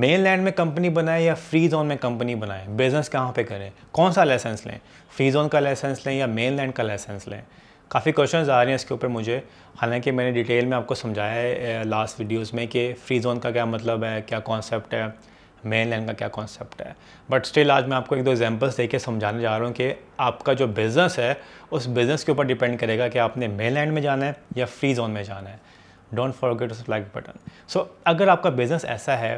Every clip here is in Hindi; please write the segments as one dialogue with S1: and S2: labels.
S1: मेन लैंड में कंपनी बनाए या फ्री जोन में कंपनी बनाए बिजनेस कहाँ पे करें कौन सा लाइसेंस लें फ्री जोन का लाइसेंस लें या मेन लैंड का लाइसेंस लें काफ़ी क्वेश्चंस आ रहे हैं इसके ऊपर मुझे हालांकि मैंने डिटेल में आपको समझाया है लास्ट वीडियोस में कि फ्री जोन का क्या मतलब है क्या कॉन्सेप्ट है मेन लैंड का क्या कॉन्सेप्ट है बट स्टिल आज मैं आपको एक दो दे देके समझाने जा रहा हूँ कि आपका जो बिज़नेस है उस बिज़नेस के ऊपर डिपेंड करेगा कि आपने मेन लैंड में जाना है या फ्री जोन में जाना है don't forget to like button so अगर आपका बिज़नेस ऐसा है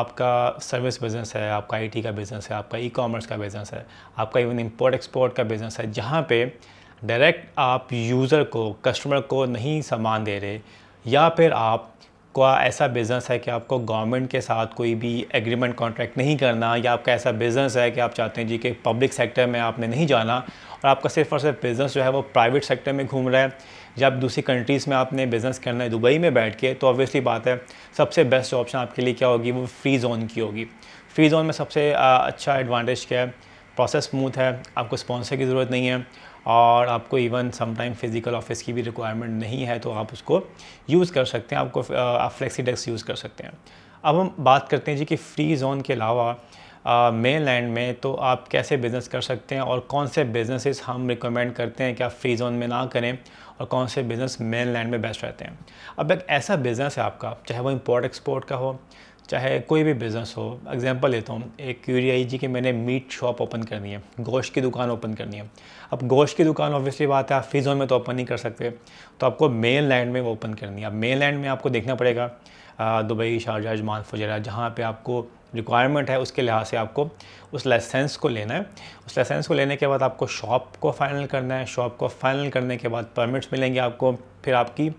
S1: आपका सर्विस बिज़नेस है आपका आईटी का बिज़नेस है आपका ई कॉमर्स का बिज़नेस है आपका इवन इम्पोर्ट एक्सपोर्ट का बिज़नेस है जहाँ पे डायरेक्ट आप यूज़र को कस्टमर को नहीं सामान दे रहे या फिर आप आपका ऐसा बिज़नेस है कि आपको गवर्नमेंट के साथ कोई भी एग्रीमेंट कॉन्ट्रैक्ट नहीं करना या आपका ऐसा बिज़नेस है कि आप चाहते हैं जी कि पब्लिक सेक्टर में आपने नहीं जाना और आपका सिर्फ और सिर्फ बिज़नेस जो है वो प्राइवेट सेक्टर में घूम रहा है जब दूसरी कंट्रीज़ में आपने बिज़नेस करना है दुबई में बैठ के तो ऑब्वियसली बात है सबसे बेस्ट ऑप्शन आपके लिए क्या होगी वो फ्री जोन की होगी फ्री जोन में सबसे अच्छा एडवांटेज क्या है प्रोसेस स्मूथ है आपको स्पॉन्सर की ज़रूरत नहीं है और आपको इवन समटाइम फिज़िकल ऑफिस की भी रिक्वायरमेंट नहीं है तो आप उसको यूज़ कर सकते हैं आपको आप फ्लेक्सी डेस्क यूज़ कर सकते हैं अब हम बात करते हैं जी कि फ्री जोन के अलावा मेन लैंड में तो आप कैसे बिज़नेस कर सकते हैं और कौन से बिज़नेसेस हम रिकमेंड करते हैं कि आप फ्री जोन में ना करें और कौन से बिज़नेस मेन लैंड में बेस्ट रहते हैं अब एक ऐसा बिज़नेस है आपका चाहे वो इम्पोर्ट एक्सपोर्ट का हो चाहे कोई भी बिज़नेस हो एग्जांपल लेता हूँ एक आई जी कि मैंने मीट शॉप ओपन करनी है गोश्त की दुकान ओपन करनी है अब गोश्त की दुकान ऑब्वियसली बात है आप फ्री जोन में तो ओपन नहीं कर सकते तो आपको मेन लैंड में वो ओपन करनी है अब मेन लैंड में आपको देखना पड़ेगा दुबई शारजा अजमान वगैरह जहाँ पर आपको रिक्वायरमेंट है उसके लिहाज से आपको उस लाइसेंस को लेना है उस लाइसेंस को लेने के बाद आपको शॉप को फाइनल करना है शॉप को फाइनल करने के बाद परमिट्स मिलेंगे आपको फिर आपकी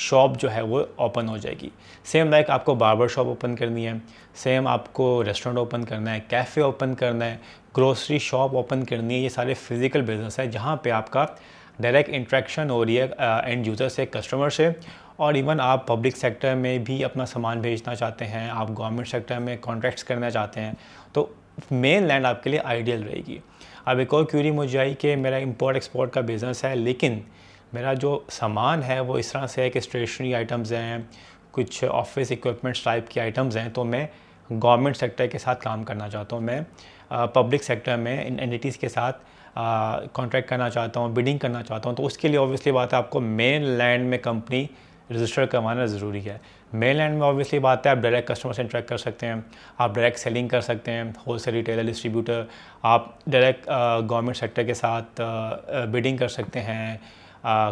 S1: शॉप जो है वो ओपन हो जाएगी सेम लाइक आपको बार्बर शॉप ओपन करनी है सेम आपको रेस्टोरेंट ओपन करना है कैफ़े ओपन करना है ग्रोसरी शॉप ओपन करनी है ये सारे फिज़िकल बिजनेस है जहाँ पे आपका डायरेक्ट इंट्रैक्शन हो रही है एंड यूज़र से कस्टमर से और इवन आप पब्लिक सेक्टर में भी अपना सामान भेजना चाहते हैं आप गवर्नमेंट सेक्टर में कॉन्ट्रैक्ट्स करना चाहते हैं तो मेन लैंड आपके लिए आइडियल रहेगी अब एक और क्यूरी मुझे आई कि मेरा इम्पोर्ट एक्सपोर्ट का बिज़नेस है लेकिन मेरा जो सामान है वो इस तरह से है कि स्टेशनरी आइटम्स हैं कुछ ऑफिस इक्विपमेंट्स टाइप की आइटम्स हैं तो मैं गवर्नमेंट सेक्टर के साथ काम करना चाहता हूँ मैं पब्लिक सेक्टर में इन एंटिटीज़ के साथ कॉन्ट्रैक्ट करना चाहता हूँ बिडिंग करना चाहता हूँ तो उसके लिए ऑब्वियसली बात है आपको मेन लैंड में कंपनी रजिस्टर करवाना ज़रूरी है मेन लैंड में ऑब्वियसली बात है आप डायरेक्ट कस्टमर से इंट्रैक्ट कर सकते हैं आप डायरेक्ट सेलिंग कर सकते हैं होल सेल रिटेलर डिस्ट्रीब्यूटर आप डायरेक्ट गवर्नमेंट सेक्टर के साथ बिडिंग कर सकते हैं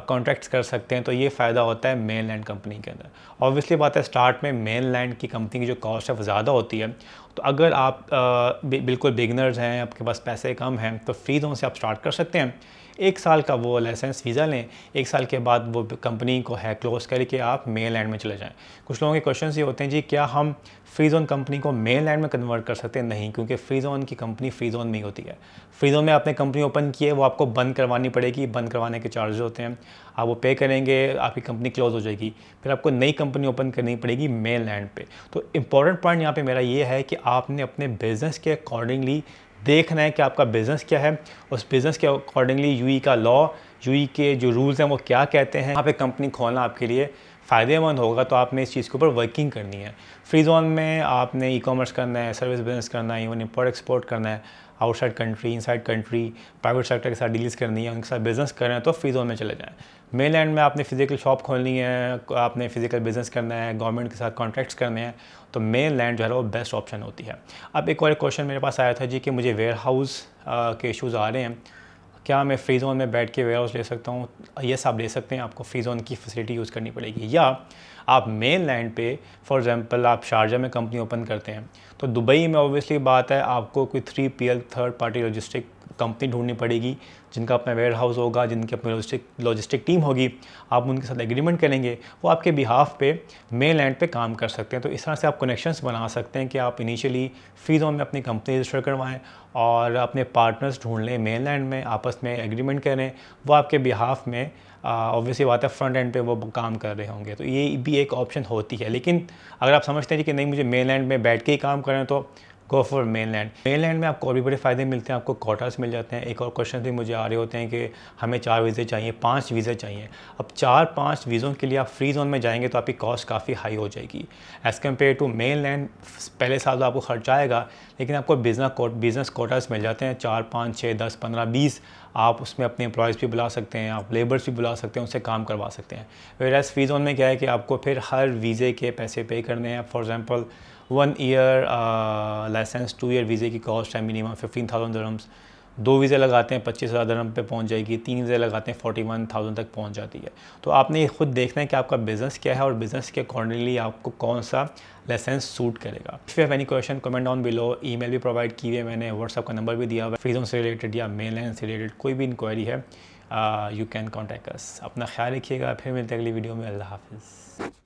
S1: कॉन्ट्रैक्ट्स कर सकते हैं तो ये फ़ायदा होता है मेन लैंड कंपनी के अंदर ऑब्वियसली बात है स्टार्ट में मेन लैंड की कंपनी की जो कॉस्ट है वो ज़्यादा होती है तो अगर आप आ, बिल्कुल बिगनर्स हैं आपके पास पैसे कम हैं तो फ्री जोन से आप स्टार्ट कर सकते हैं एक साल का वो लाइसेंस वीज़ा लें एक साल के बाद वो कंपनी को है क्लोज करके आप मेन लैंड में चले जाएँ कुछ लोगों के क्वेश्चन ये होते हैं जी क्या हम फ्री जोन कंपनी को मेन लैंड में कन्वर्ट कर सकते हैं नहीं क्योंकि फ्री जोन की कंपनी फ्री जोन में ही होती है फ्री जोन में आपने कंपनी ओपन की है वो आपको बंद करवानी पड़ेगी बंद करवाने के चार्ज होते हैं आप वो पे करेंगे आपकी कंपनी क्लोज हो जाएगी फिर आपको नई कंपनी ओपन करनी पड़ेगी मेन लैंड पर तो इंपॉर्टेंट पॉइंट यहाँ पर मेरा ये है कि आपने अपने बिज़नेस के अकॉर्डिंगली देखना है कि आपका बिज़नेस क्या है उस बिज़नेस के अकॉर्डिंगली यूई का लॉ यूई के जो रूल्स हैं वो क्या कहते हैं यहाँ पे कंपनी खोलना आपके लिए फ़ायदेमंद होगा तो आपने इस चीज़ के ऊपर वर्किंग करनी है फ्री जोन में आपने ई कॉमर्स करना है सर्विस बिजनेस करना है इवन इम्पोर्ट एक्सपोर्ट करना है outside country inside country private sector के साथ डील्स करनी है उनके साथ बिज़नेस करना है तो फ्री जोन में चले जाएँ मेन लैंड में आपने फिजिकल शॉप खोलनी है आपने फिजिकल बिजनेस करना है गवर्नमेंट के साथ कॉन्ट्रैक्ट्स करने हैं तो मेन लैंड जो है वो बेस्ट ऑप्शन होती है अब एक और क्वेश्चन मेरे पास आया था जी कि मुझे वेयर हाउस के इशूज़ आ रहे हैं क्या मैं फ्री जोन में बैठ के वेयर हाउस ले सकता हूँ यस आप ले सकते हैं आपको फ्री जोन की फैसिलिटी यूज़ करनी पड़ेगी या आप मेन लैंड पे फॉर एग्जांपल आप शारजा में कंपनी ओपन करते हैं तो दुबई में ऑब्वियसली बात है आपको कोई three P third party logistic company ढूंढनी पड़ेगी जिनका अपना वेयर हाउस होगा जिनकी अपनी लॉजिस्टिक लॉजिस्टिक टीम होगी आप उनके साथ एग्रीमेंट करेंगे वो आपके बिहाफ पे मेन लैंड पे काम कर सकते हैं तो इस तरह से आप कनेक्शंस बना सकते हैं कि आप इनिशियली फ्री जोन में अपनी कंपनी रजिस्टर करवाएं और अपने पार्टनर्स ढूंढ लें मेन लैंड में आपस में एग्रीमेंट करें वो आपके बिहाफ में ऑब्वियसली बात है फ्रंट एंड पे वो काम कर रहे होंगे तो ये भी एक ऑप्शन होती है लेकिन अगर आप समझते हैं कि नहीं मुझे मेन लैंड में बैठ के ही काम करें तो go for mainland mainland में आपको और भी बड़े फ़ायदे मिलते हैं आपको क्वार्टर्स मिल जाते हैं एक और क्वेश्चन भी मुझे आ रहे होते हैं कि हमें चार वीज़े चाहिए पाँच वीज़े चाहिए अब चार पाँच वीज़ों के लिए आप फ्री जोन में जाएंगे तो आपकी कॉस्ट काफ़ी हाई हो जाएगी as compare to mainland पहले साल तो आपको खर्चा आएगा लेकिन आपको बिजनेस बिजनेस क्वार्टर्स मिल जाते हैं चार पाँच छः दस पंद्रह बीस आप उसमें अपने एम्प्लॉयज़ भी बुला सकते हैं आप लेबर्स भी बुला सकते हैं उनसे काम करवा सकते हैं वेर एस फ़ी जोन में क्या है कि आपको फिर हर वीज़े के पैसे पे करने हैं for example one year license two year वीज़े की कॉस्ट है मिनिमम फिफ्टीन थाउजेंड दो वीज़ा लगाते हैं पच्चीस हज़ार धर्म पे पहुँच जाएगी तीन वीज़ा लगाते हैं फोर्टी वन थाउजेंड तक पहुँच जाती है तो आपने ये खुद देखना है कि आपका बिज़नेस क्या है और बिज़नेस के अकॉर्डिंगली आपको कौन सा लाइसेंस सूट करेगा if you have any question comment down below email भी प्रोवाइड की हुई है मैंने व्हाट्सअप का नंबर भी दिया हुआ है से रिलेटेड या मेल लाइन से रिलेटेड कोई भी इंक्वायरी है यू कैन कॉन्टैक्ट अस अपना ख्याल रखिएगा फिर मिलते अगली वीडियो में अल्लाह हाफिज़